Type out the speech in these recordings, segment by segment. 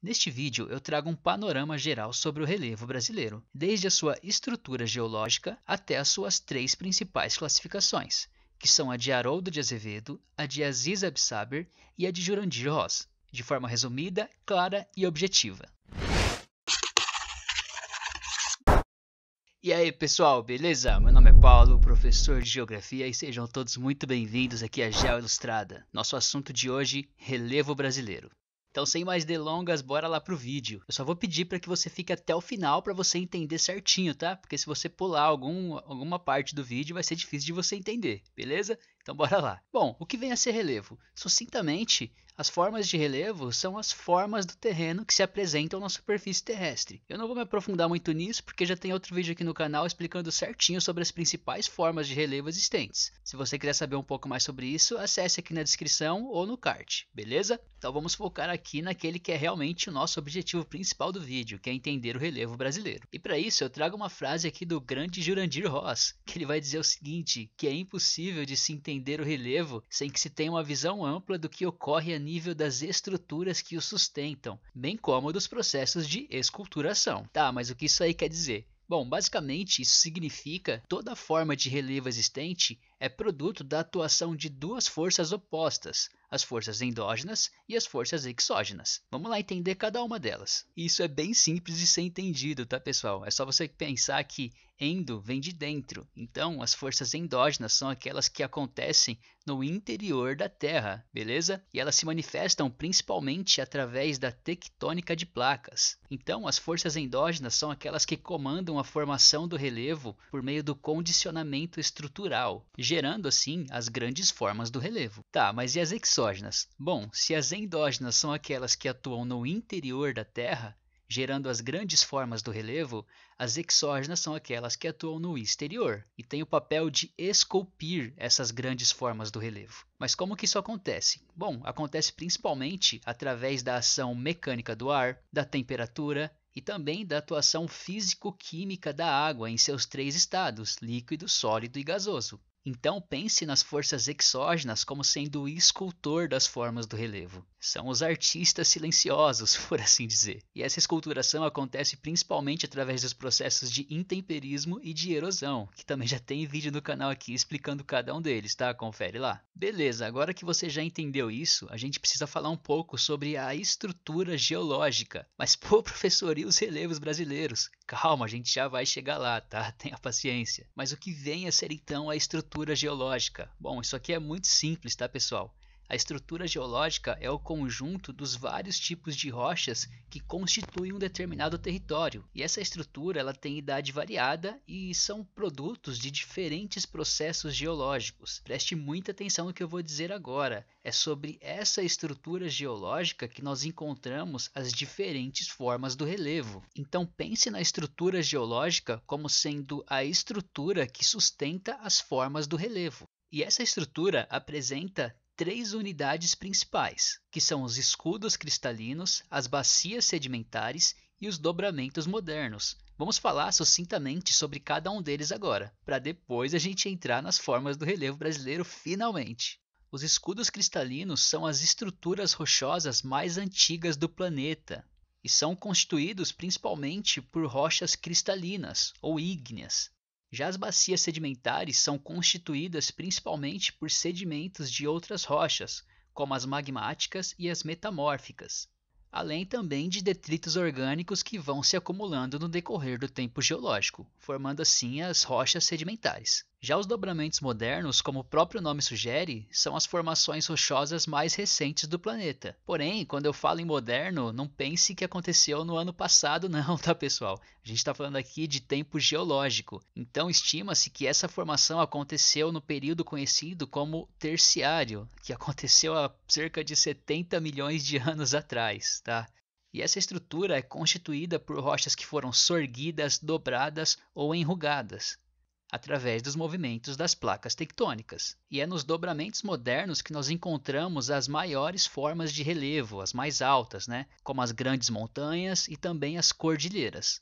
Neste vídeo eu trago um panorama geral sobre o relevo brasileiro, desde a sua estrutura geológica até as suas três principais classificações, que são a de Haroldo de Azevedo, a de Aziz Absaber e a de Jurandir Ross, de forma resumida, clara e objetiva. E aí pessoal, beleza? Meu nome é Paulo, professor de Geografia e sejam todos muito bem-vindos aqui à Geo Ilustrada. Nosso assunto de hoje, relevo brasileiro. Então, sem mais delongas, bora lá pro vídeo. Eu só vou pedir para que você fique até o final para você entender certinho, tá? Porque se você pular algum, alguma parte do vídeo, vai ser difícil de você entender, beleza? Então, bora lá. Bom, o que vem a ser relevo? Sucintamente, as formas de relevo são as formas do terreno que se apresentam na superfície terrestre. Eu não vou me aprofundar muito nisso porque já tem outro vídeo aqui no canal explicando certinho sobre as principais formas de relevo existentes. Se você quiser saber um pouco mais sobre isso, acesse aqui na descrição ou no card, beleza? Então vamos focar aqui naquele que é realmente o nosso objetivo principal do vídeo, que é entender o relevo brasileiro. E para isso eu trago uma frase aqui do grande Jurandir Ross, que ele vai dizer o seguinte, que é impossível de se entender o relevo sem que se tenha uma visão ampla do que ocorre a nível das estruturas que o sustentam, bem como dos processos de esculturação. Tá, mas o que isso aí quer dizer? Bom, basicamente isso significa toda forma de relevo existente é produto da atuação de duas forças opostas, as forças endógenas e as forças exógenas. Vamos lá entender cada uma delas. Isso é bem simples de ser entendido, tá, pessoal? É só você pensar que endo vem de dentro. Então, as forças endógenas são aquelas que acontecem no interior da Terra, beleza? E elas se manifestam principalmente através da tectônica de placas. Então, as forças endógenas são aquelas que comandam a formação do relevo por meio do condicionamento estrutural, gerando assim as grandes formas do relevo. Tá, mas e as exógenas? exógenas? Bom, se as endógenas são aquelas que atuam no interior da Terra, gerando as grandes formas do relevo, as exógenas são aquelas que atuam no exterior e têm o papel de esculpir essas grandes formas do relevo. Mas como que isso acontece? Bom, acontece principalmente através da ação mecânica do ar, da temperatura e também da atuação físico-química da água em seus três estados, líquido, sólido e gasoso. Então pense nas forças exógenas como sendo o escultor das formas do relevo. São os artistas silenciosos, por assim dizer. E essa esculturação acontece principalmente através dos processos de intemperismo e de erosão, que também já tem vídeo no canal aqui explicando cada um deles, tá? Confere lá. Beleza, agora que você já entendeu isso, a gente precisa falar um pouco sobre a estrutura geológica. Mas pô, professor, e os relevos brasileiros? Calma, a gente já vai chegar lá, tá? Tenha paciência. Mas o que vem a ser então a estrutura geológica? Bom, isso aqui é muito simples, tá, pessoal? A estrutura geológica é o conjunto dos vários tipos de rochas que constituem um determinado território, e essa estrutura ela tem idade variada e são produtos de diferentes processos geológicos. Preste muita atenção no que eu vou dizer agora. É sobre essa estrutura geológica que nós encontramos as diferentes formas do relevo. Então pense na estrutura geológica como sendo a estrutura que sustenta as formas do relevo. E essa estrutura apresenta três unidades principais, que são os escudos cristalinos, as bacias sedimentares e os dobramentos modernos. Vamos falar sucintamente sobre cada um deles agora, para depois a gente entrar nas formas do relevo brasileiro finalmente. Os escudos cristalinos são as estruturas rochosas mais antigas do planeta e são constituídos principalmente por rochas cristalinas ou ígneas, já as bacias sedimentares são constituídas principalmente por sedimentos de outras rochas, como as magmáticas e as metamórficas, além também de detritos orgânicos que vão se acumulando no decorrer do tempo geológico, formando assim as rochas sedimentares. Já os dobramentos modernos, como o próprio nome sugere, são as formações rochosas mais recentes do planeta. Porém, quando eu falo em moderno, não pense que aconteceu no ano passado, não, tá pessoal? A gente está falando aqui de tempo geológico. Então, estima-se que essa formação aconteceu no período conhecido como Terciário, que aconteceu há cerca de 70 milhões de anos atrás, tá? E essa estrutura é constituída por rochas que foram sorguidas, dobradas ou enrugadas através dos movimentos das placas tectônicas. E é nos dobramentos modernos que nós encontramos as maiores formas de relevo, as mais altas, né? como as grandes montanhas e também as cordilheiras.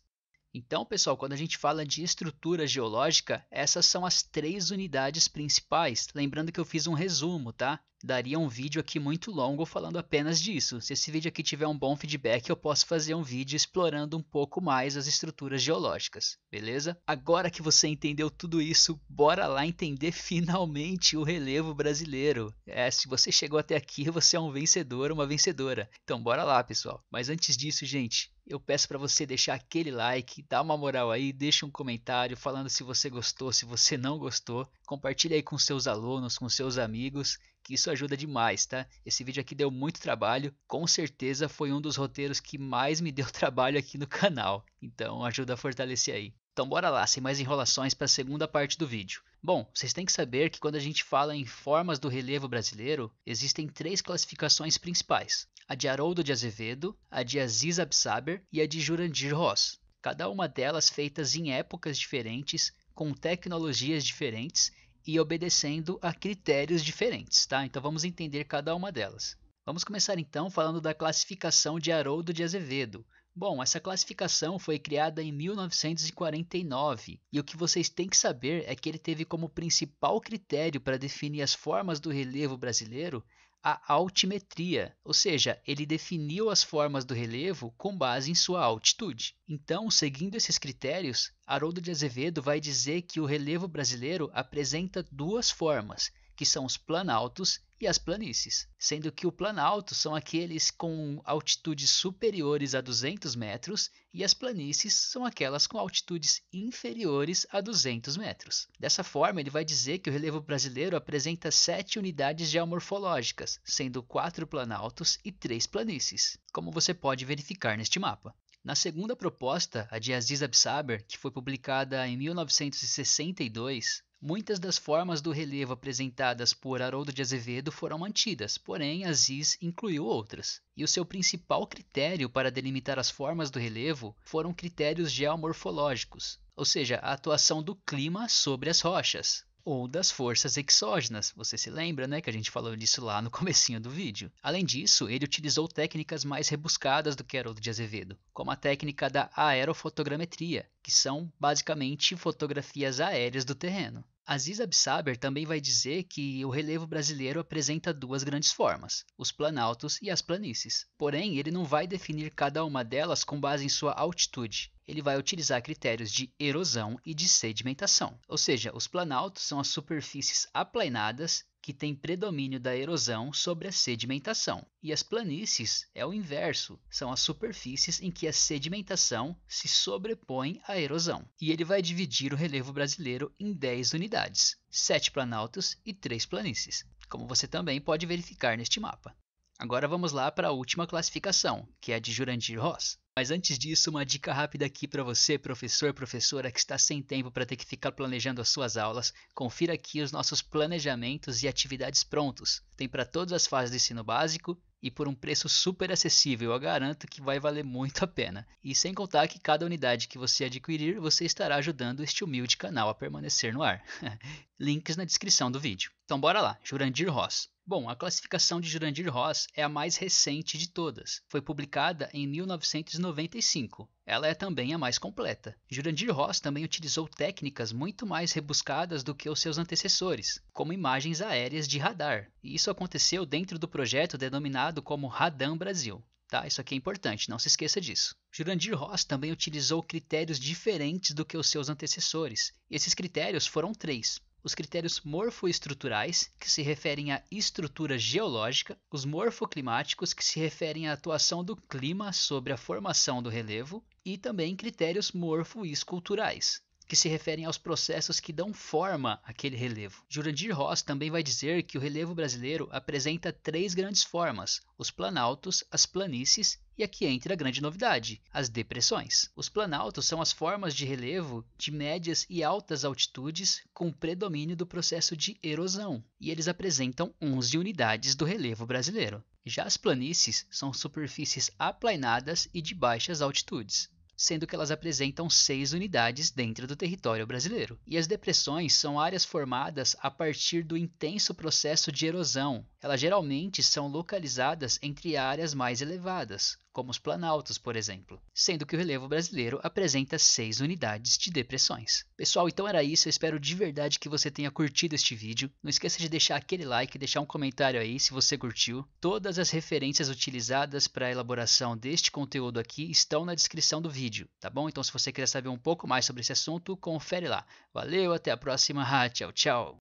Então, pessoal, quando a gente fala de estrutura geológica, essas são as três unidades principais. Lembrando que eu fiz um resumo, tá? Daria um vídeo aqui muito longo falando apenas disso. Se esse vídeo aqui tiver um bom feedback, eu posso fazer um vídeo explorando um pouco mais as estruturas geológicas, beleza? Agora que você entendeu tudo isso, bora lá entender finalmente o relevo brasileiro. É, se você chegou até aqui, você é um vencedor, uma vencedora. Então, bora lá, pessoal. Mas antes disso, gente, eu peço para você deixar aquele like, dá uma moral aí, deixa um comentário falando se você gostou, se você não gostou, compartilha aí com seus alunos, com seus amigos, que isso ajuda demais, tá? Esse vídeo aqui deu muito trabalho, com certeza foi um dos roteiros que mais me deu trabalho aqui no canal, então ajuda a fortalecer aí. Então bora lá, sem mais enrolações para a segunda parte do vídeo. Bom, vocês têm que saber que quando a gente fala em formas do relevo brasileiro, existem três classificações principais: a de Haroldo de Azevedo, a de Aziz Absaber e a de Jurandir Ross. Cada uma delas feitas em épocas diferentes, com tecnologias diferentes e obedecendo a critérios diferentes, tá? Então vamos entender cada uma delas. Vamos começar então falando da classificação de Haroldo de Azevedo, Bom, essa classificação foi criada em 1949 e o que vocês têm que saber é que ele teve como principal critério para definir as formas do relevo brasileiro a altimetria, ou seja, ele definiu as formas do relevo com base em sua altitude. Então, seguindo esses critérios, Haroldo de Azevedo vai dizer que o relevo brasileiro apresenta duas formas que são os planaltos e as planícies, sendo que o planalto são aqueles com altitudes superiores a 200 metros e as planícies são aquelas com altitudes inferiores a 200 metros. Dessa forma, ele vai dizer que o relevo brasileiro apresenta sete unidades geomorfológicas, sendo quatro planaltos e três planícies, como você pode verificar neste mapa. Na segunda proposta, a de Aziz Absaber, que foi publicada em 1962, Muitas das formas do relevo apresentadas por Haroldo de Azevedo foram mantidas, porém Aziz incluiu outras. E o seu principal critério para delimitar as formas do relevo foram critérios geomorfológicos, ou seja, a atuação do clima sobre as rochas ou das forças exógenas. Você se lembra, né, que a gente falou disso lá no comecinho do vídeo. Além disso, ele utilizou técnicas mais rebuscadas do que Haroldo de Azevedo, como a técnica da aerofotogrametria, que são basicamente fotografias aéreas do terreno. Aziz Absaber também vai dizer que o relevo brasileiro apresenta duas grandes formas, os planaltos e as planícies. Porém, ele não vai definir cada uma delas com base em sua altitude. Ele vai utilizar critérios de erosão e de sedimentação. Ou seja, os planaltos são as superfícies aplainadas que tem predomínio da erosão sobre a sedimentação. E as planícies é o inverso, são as superfícies em que a sedimentação se sobrepõe à erosão. E ele vai dividir o relevo brasileiro em 10 unidades, 7 planaltos e 3 planícies, como você também pode verificar neste mapa. Agora vamos lá para a última classificação, que é a de Jurandir Ross. Mas antes disso, uma dica rápida aqui para você, professor, professora que está sem tempo para ter que ficar planejando as suas aulas. Confira aqui os nossos planejamentos e atividades prontos. Tem para todas as fases do ensino básico, e por um preço super acessível. Eu garanto que vai valer muito a pena. E sem contar que cada unidade que você adquirir, você estará ajudando este humilde canal a permanecer no ar. Links na descrição do vídeo. Então bora lá, Jurandir Ross. Bom, a classificação de Jurandir Ross é a mais recente de todas. Foi publicada em 1995 ela é também a mais completa. Jurandir Ross também utilizou técnicas muito mais rebuscadas do que os seus antecessores, como imagens aéreas de radar, e isso aconteceu dentro do projeto denominado como Radam Brasil. Tá, isso aqui é importante, não se esqueça disso. Jurandir Ross também utilizou critérios diferentes do que os seus antecessores. esses critérios foram três: os critérios morfoestruturais, que se referem à estrutura geológica, os morfoclimáticos, que se referem à atuação do clima sobre a formação do relevo, e também critérios morfoesculturais, que se referem aos processos que dão forma àquele relevo. Jurandir Ross também vai dizer que o relevo brasileiro apresenta três grandes formas: os planaltos, as planícies e aqui entra a grande novidade, as depressões. Os planaltos são as formas de relevo de médias e altas altitudes com predomínio do processo de erosão, e eles apresentam 11 unidades do relevo brasileiro. Já as planícies são superfícies aplainadas e de baixas altitudes sendo que elas apresentam seis unidades dentro do território brasileiro. E as depressões são áreas formadas a partir do intenso processo de erosão. Elas geralmente são localizadas entre áreas mais elevadas, como os planaltos, por exemplo, sendo que o relevo brasileiro apresenta seis unidades de depressões. Pessoal, então era isso, eu espero de verdade que você tenha curtido este vídeo. Não esqueça de deixar aquele like, deixar um comentário aí se você curtiu. Todas as referências utilizadas para a elaboração deste conteúdo aqui estão na descrição do vídeo, tá bom? Então se você quiser saber um pouco mais sobre esse assunto, confere lá. Valeu, até a próxima, tchau, tchau!